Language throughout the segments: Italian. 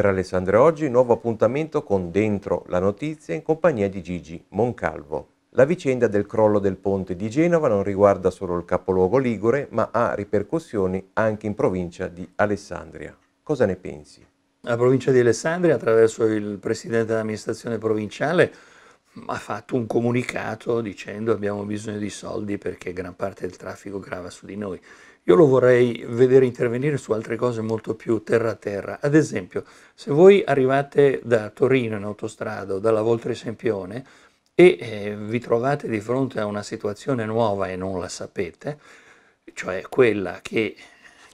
Per Alessandro Oggi, nuovo appuntamento con Dentro la notizia in compagnia di Gigi Moncalvo. La vicenda del crollo del ponte di Genova non riguarda solo il capoluogo Ligure, ma ha ripercussioni anche in provincia di Alessandria. Cosa ne pensi? La provincia di Alessandria, attraverso il presidente dell'amministrazione provinciale, ha fatto un comunicato dicendo abbiamo bisogno di soldi perché gran parte del traffico grava su di noi. Io lo vorrei vedere intervenire su altre cose molto più terra-terra. a Ad esempio, se voi arrivate da Torino in autostrada o dalla Voltre Sempione e eh, vi trovate di fronte a una situazione nuova e non la sapete, cioè quella che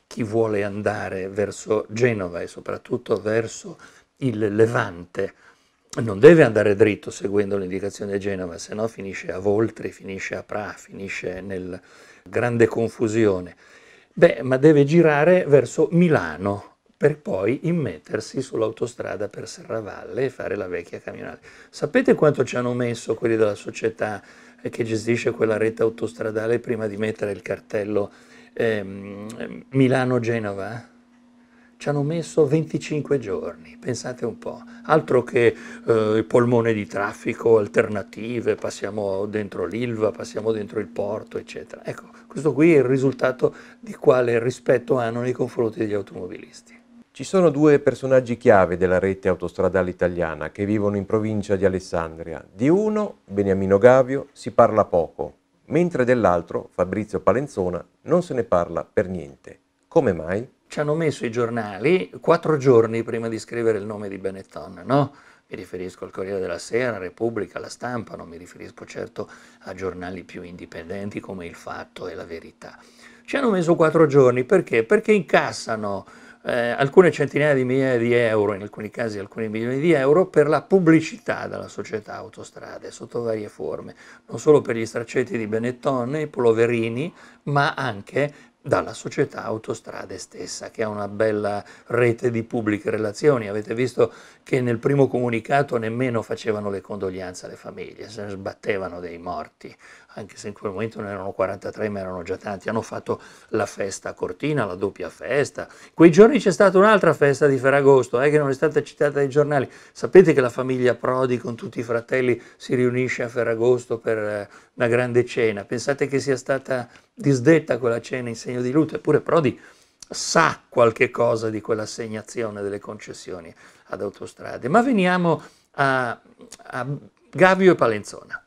chi vuole andare verso Genova e soprattutto verso il Levante non deve andare dritto seguendo l'indicazione di Genova, se no finisce a Voltre, finisce a Pra, finisce nel grande confusione. Beh, ma deve girare verso Milano per poi immettersi sull'autostrada per Serravalle e fare la vecchia camionata. Sapete quanto ci hanno messo quelli della società eh, che gestisce quella rete autostradale prima di mettere il cartello ehm, Milano-Genova? Ci hanno messo 25 giorni, pensate un po', altro che eh, il polmone di traffico, alternative, passiamo dentro l'Ilva, passiamo dentro il porto, eccetera. Ecco, questo qui è il risultato di quale rispetto hanno nei confronti degli automobilisti. Ci sono due personaggi chiave della rete autostradale italiana che vivono in provincia di Alessandria. Di uno, Beniamino Gavio, si parla poco, mentre dell'altro, Fabrizio Palenzona, non se ne parla per niente. Come mai? ci hanno messo i giornali quattro giorni prima di scrivere il nome di Benetton, no? Mi riferisco al Corriere della Sera, Repubblica, La Stampa, non mi riferisco certo a giornali più indipendenti come Il Fatto e La Verità. Ci hanno messo quattro giorni perché? Perché incassano eh, alcune centinaia di migliaia di euro, in alcuni casi alcuni milioni di euro, per la pubblicità della società autostrade sotto varie forme, non solo per gli straccetti di Benetton, i poloverini, ma anche dalla società autostrade stessa, che ha una bella rete di pubbliche relazioni. Avete visto che nel primo comunicato nemmeno facevano le condoglianze alle famiglie, se ne sbattevano dei morti anche se in quel momento non erano 43 ma erano già tanti, hanno fatto la festa a Cortina, la doppia festa. Quei giorni c'è stata un'altra festa di Ferragosto, eh, che non è stata citata dai giornali. Sapete che la famiglia Prodi con tutti i fratelli si riunisce a Ferragosto per eh, una grande cena. Pensate che sia stata disdetta quella cena in segno di lutto, eppure Prodi sa qualche cosa di quell'assegnazione delle concessioni ad autostrade. Ma veniamo a, a Gavio e Palenzona.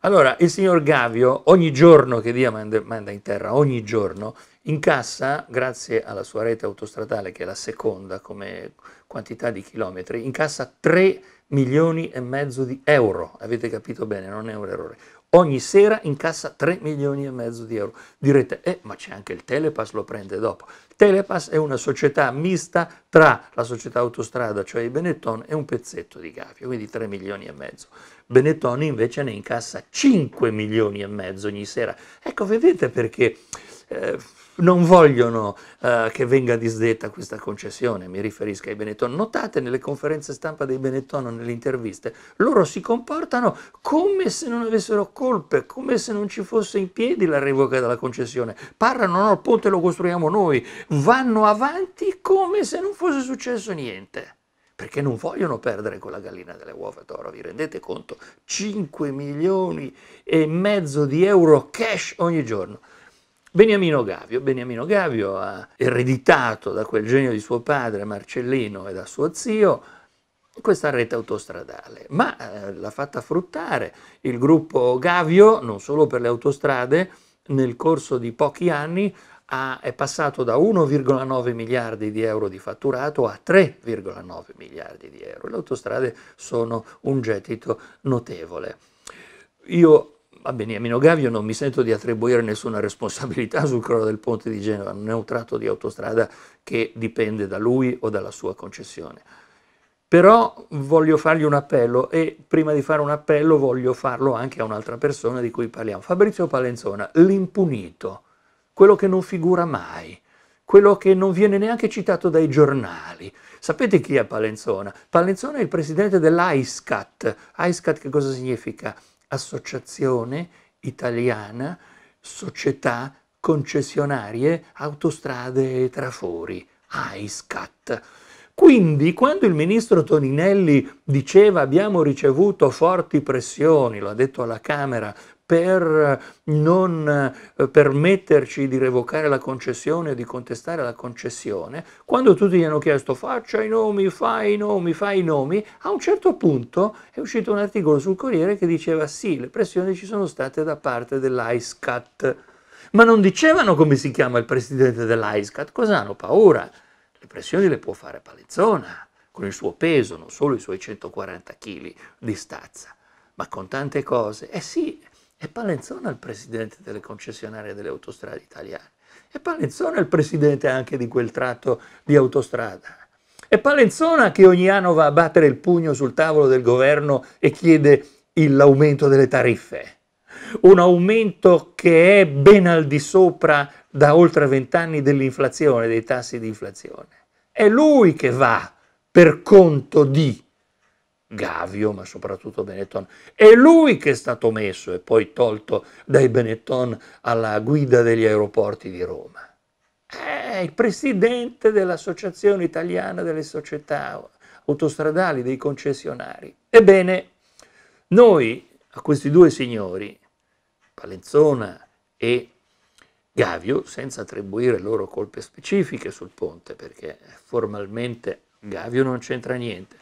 Allora, il signor Gavio, ogni giorno che Dio manda, in terra, ogni giorno, Incassa, grazie alla sua rete autostradale che è la seconda come quantità di chilometri, incassa 3 milioni e mezzo di euro, avete capito bene, non è un errore. Ogni sera incassa 3 milioni e mezzo di euro. Direte, eh, ma c'è anche il Telepass, lo prende dopo. Telepass è una società mista tra la società autostrada, cioè i Benetton, e un pezzetto di Gavio, quindi 3 milioni e mezzo. Benetton invece ne incassa 5 milioni e mezzo ogni sera. Ecco, vedete perché eh, non vogliono eh, che venga disdetta questa concessione, mi riferisco ai Benetton. Notate nelle conferenze stampa dei Benetton, nelle interviste, loro si comportano come se non avessero colpe, come se non ci fosse in piedi la revoca della concessione. Parlano, no, il ponte lo costruiamo noi, vanno avanti come se non fosse successo niente perché non vogliono perdere quella gallina delle uova d'oro, vi rendete conto? 5 milioni e mezzo di euro cash ogni giorno. Beniamino Gavio. Beniamino Gavio ha ereditato da quel genio di suo padre Marcellino e da suo zio questa rete autostradale, ma eh, l'ha fatta fruttare il gruppo Gavio non solo per le autostrade, nel corso di pochi anni ha, è passato da 1,9 miliardi di euro di fatturato a 3,9 miliardi di euro. Le autostrade sono un gettito notevole. Io Va bene, a Mino Gavio non mi sento di attribuire nessuna responsabilità sul crollo del ponte di Genova, non è un tratto di autostrada che dipende da lui o dalla sua concessione. Però voglio fargli un appello e prima di fare un appello voglio farlo anche a un'altra persona di cui parliamo, Fabrizio Palenzona, l'impunito, quello che non figura mai, quello che non viene neanche citato dai giornali. Sapete chi è Palenzona? Palenzona è il presidente dell'ISCAT. ISCAT che cosa significa? associazione italiana, società concessionarie, autostrade e trafori, AISCAT. Quindi quando il ministro Toninelli diceva abbiamo ricevuto forti pressioni, lo ha detto alla Camera, per non eh, permetterci di revocare la concessione o di contestare la concessione, quando tutti gli hanno chiesto faccia i nomi, fai i nomi, fai i nomi, a un certo punto è uscito un articolo sul Corriere che diceva sì, le pressioni ci sono state da parte dell'ISCAT, ma non dicevano come si chiama il presidente dell'ISCAT, cosa hanno paura? Le pressioni le può fare Palizzona, con il suo peso, non solo i suoi 140 kg di stazza ma con tante cose. Eh sì, è Palenzona il presidente delle concessionarie delle autostrade italiane. È Palenzona il presidente anche di quel tratto di autostrada. È Palenzona che ogni anno va a battere il pugno sul tavolo del governo e chiede l'aumento delle tariffe. Un aumento che è ben al di sopra da oltre vent'anni dell'inflazione, dei tassi di inflazione. È lui che va per conto di Gavio, ma soprattutto Benetton. È lui che è stato messo e poi tolto dai Benetton alla guida degli aeroporti di Roma. È eh, il presidente dell'Associazione Italiana delle Società Autostradali, dei concessionari. Ebbene, noi a questi due signori, Palenzona e Gavio, senza attribuire loro colpe specifiche sul ponte, perché formalmente Gavio non c'entra niente,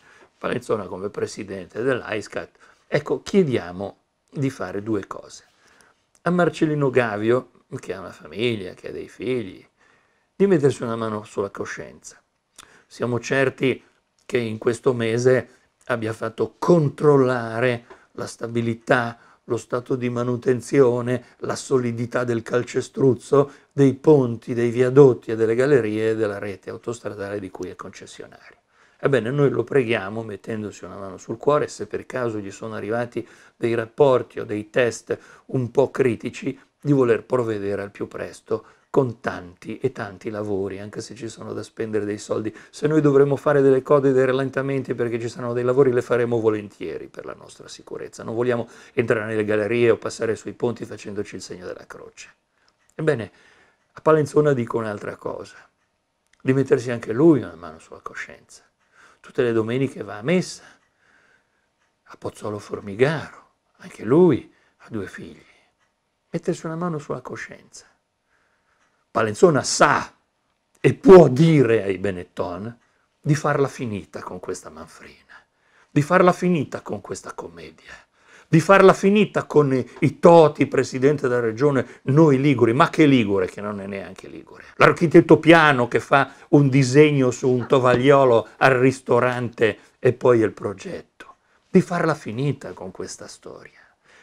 Palenzuona come presidente dell'AISCAT, ecco, chiediamo di fare due cose. A Marcellino Gavio, che ha una famiglia, che ha dei figli, di mettersi una mano sulla coscienza. Siamo certi che in questo mese abbia fatto controllare la stabilità, lo stato di manutenzione, la solidità del calcestruzzo, dei ponti, dei viadotti e delle gallerie della rete autostradale di cui è concessionario. Ebbene, noi lo preghiamo mettendosi una mano sul cuore, se per caso gli sono arrivati dei rapporti o dei test un po' critici, di voler provvedere al più presto con tanti e tanti lavori, anche se ci sono da spendere dei soldi. Se noi dovremo fare delle code, dei rallentamenti perché ci saranno dei lavori, le faremo volentieri per la nostra sicurezza. Non vogliamo entrare nelle gallerie o passare sui ponti facendoci il segno della croce. Ebbene, a Palenzona dico un'altra cosa, di mettersi anche lui una mano sulla coscienza tutte le domeniche va a messa, a Pozzolo Formigaro, anche lui ha due figli. Mettersi una mano sulla coscienza. Palenzona sa e può dire ai Benetton di farla finita con questa manfrina, di farla finita con questa commedia di farla finita con i, i Toti, presidente della regione, noi Liguri, ma che Ligure che non è neanche Ligure. L'architetto Piano che fa un disegno su un tovagliolo al ristorante e poi il progetto, di farla finita con questa storia.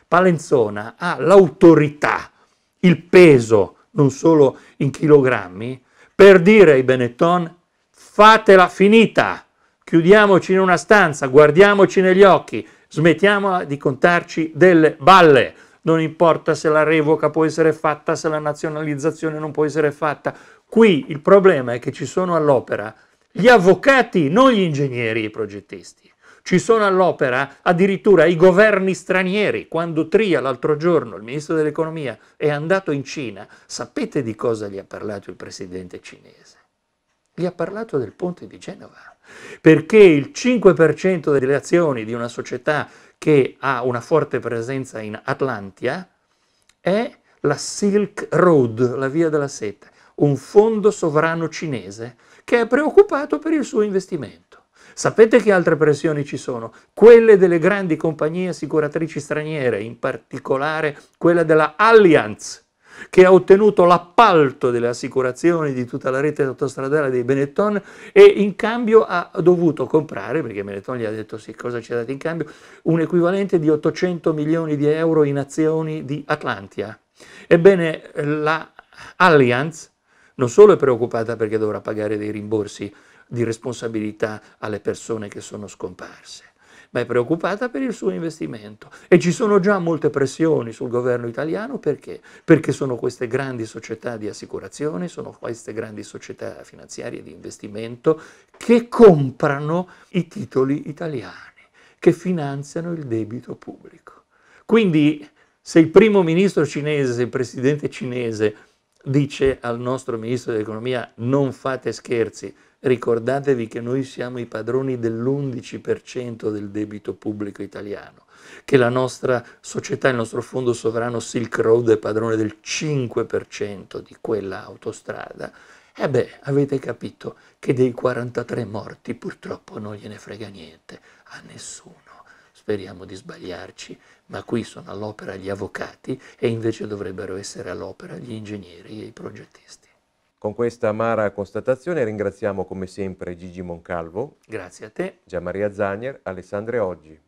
Palenzona ha l'autorità, il peso, non solo in chilogrammi, per dire ai Benetton fatela finita, chiudiamoci in una stanza, guardiamoci negli occhi, Smettiamo di contarci delle balle. Non importa se la revoca può essere fatta, se la nazionalizzazione non può essere fatta. Qui il problema è che ci sono all'opera gli avvocati, non gli ingegneri e i progettisti. Ci sono all'opera addirittura i governi stranieri. Quando Tria l'altro giorno, il ministro dell'economia, è andato in Cina, sapete di cosa gli ha parlato il presidente cinese? gli ha parlato del ponte di Genova, perché il 5% delle azioni di una società che ha una forte presenza in Atlantia è la Silk Road, la via della seta, un fondo sovrano cinese che è preoccupato per il suo investimento. Sapete che altre pressioni ci sono? Quelle delle grandi compagnie assicuratrici straniere, in particolare quella della Allianz, che ha ottenuto l'appalto delle assicurazioni di tutta la rete autostradale dei Benetton e in cambio ha dovuto comprare, perché Benetton gli ha detto sì, cosa ci ha dato in cambio, un equivalente di 800 milioni di euro in azioni di Atlantia. Ebbene, la Allianz non solo è preoccupata perché dovrà pagare dei rimborsi di responsabilità alle persone che sono scomparse, ma è preoccupata per il suo investimento. E ci sono già molte pressioni sul governo italiano perché? Perché sono queste grandi società di assicurazione, sono queste grandi società finanziarie di investimento che comprano i titoli italiani, che finanziano il debito pubblico. Quindi se il primo ministro cinese, se il presidente cinese dice al nostro ministro dell'economia non fate scherzi, ricordatevi che noi siamo i padroni dell'11% del debito pubblico italiano, che la nostra società, il nostro fondo sovrano Silk Road è padrone del 5% di quella autostrada. E eh beh, avete capito che dei 43 morti purtroppo non gliene frega niente a nessuno. Speriamo di sbagliarci, ma qui sono all'opera gli avvocati e invece dovrebbero essere all'opera gli ingegneri e i progettisti. Con questa amara constatazione ringraziamo come sempre Gigi Moncalvo. Grazie a te. Gian Maria Zagner, Alessandre Oggi.